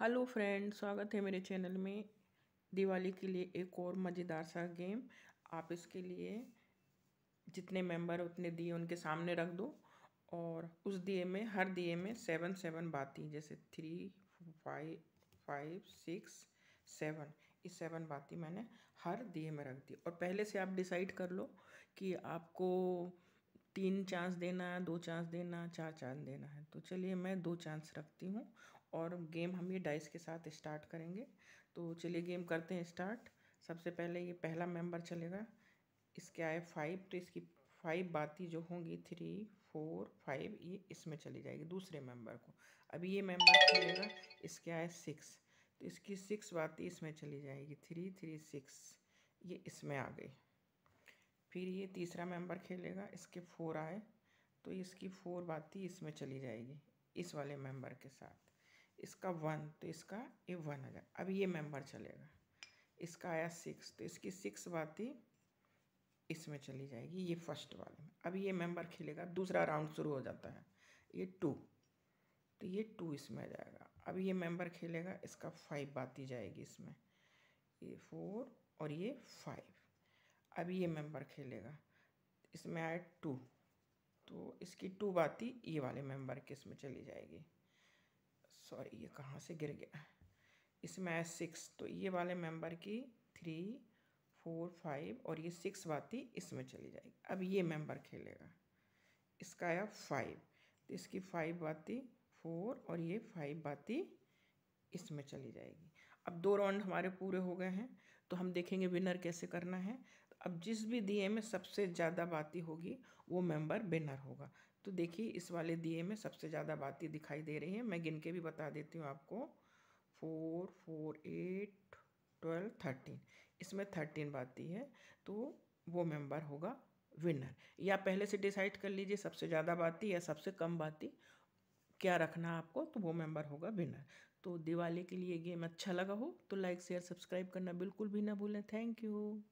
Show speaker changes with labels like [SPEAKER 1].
[SPEAKER 1] hello friend स्वागत है मेरे चैनल में दिवाली के लिए एक और मज़ेदार सा गेम आप इसके लिए जितने मेंबर उतने दिए उनके सामने रख दो और उस दिए में हर दिए में सेवन सेवन बाती जैसे three five five six seven इस सेवन बाती मैंने हर दिए में रख दी और पहले से आप डिसाइड कर लो कि आपको तीन चांस देना है दो चांस देना चार चांस देना है तो चलिए मैं दो चांस रखती हूँ और गेम हम ये डाइस के साथ स्टार्ट करेंगे तो चलिए गेम करते हैं स्टार्ट सबसे पहले ये पहला मेंबर चलेगा इसके आए फाइव तो इसकी फाइव बाती जो होंगी थ्री फोर फाइव ये इसमें चली जाएगी दूसरे मेंबर को अभी ये मेंबर चलेगा इसके आए सिक्स तो इसकी सिक्स बाती इसमें चली जाएगी थ्री थ्री सिक्स ये इसमें आ गई फिर ये तीसरा मेंबर खेलेगा इसके फोर आए तो इसकी फोर बाती इसमें चली जाएगी इस वाले मेंबर के साथ इसका वन तो इसका ये वन आ गया अब ये मेंबर चलेगा इसका आया सिक्स तो इसकी सिक्स बाती इसमें चली जाएगी ये फर्स्ट वाले में अब ये मेंबर खेलेगा दूसरा राउंड शुरू हो जाता है ये टू तो ये टू इसमें आ जाएगा अब ये मेंबर खेलेगा इसका फाइव बाती जाएगी इसमें ये फोर और ये फाइव अब ये मेंबर खेलेगा इसमें आया टू तो इसकी टू बाती ये वाले मेंबर के इसमें चली जाएगी सॉरी ये कहाँ से गिर गया इसमें आया सिक्स तो ये वाले मेंबर की थ्री फोर फाइव और ये सिक्स बाती इसमें चली जाएगी अब ये मेंबर खेलेगा इसका आया फाइव तो इसकी फाइव बाती फोर और ये फाइव बाती इसमें चली जाएगी अब दो राउंड हमारे पूरे हो गए हैं तो हम देखेंगे विनर कैसे करना है तो अब जिस भी दिए में सबसे ज़्यादा बाती होगी वो मेंबर विनर होगा तो देखिए इस वाले दिए में सबसे ज़्यादा बाती दिखाई दे रही है मैं गिन के भी बता देती हूँ आपको four four eight twelve thirteen इसमें थर्टीन बाती है तो वो मेंबर होगा विनर या पहले से डिसाइड कर लीजिए सबसे ज़्यादा बाती या सबसे कम बाती क्या रखना आपको तो वो मेंबर होगा विनर तो दिवाली के लिए गेम अच्छा लगा हो तो लाइक शेयर सब्सक्राइब करना बिल्कुल भी ना भूलें थैंक यू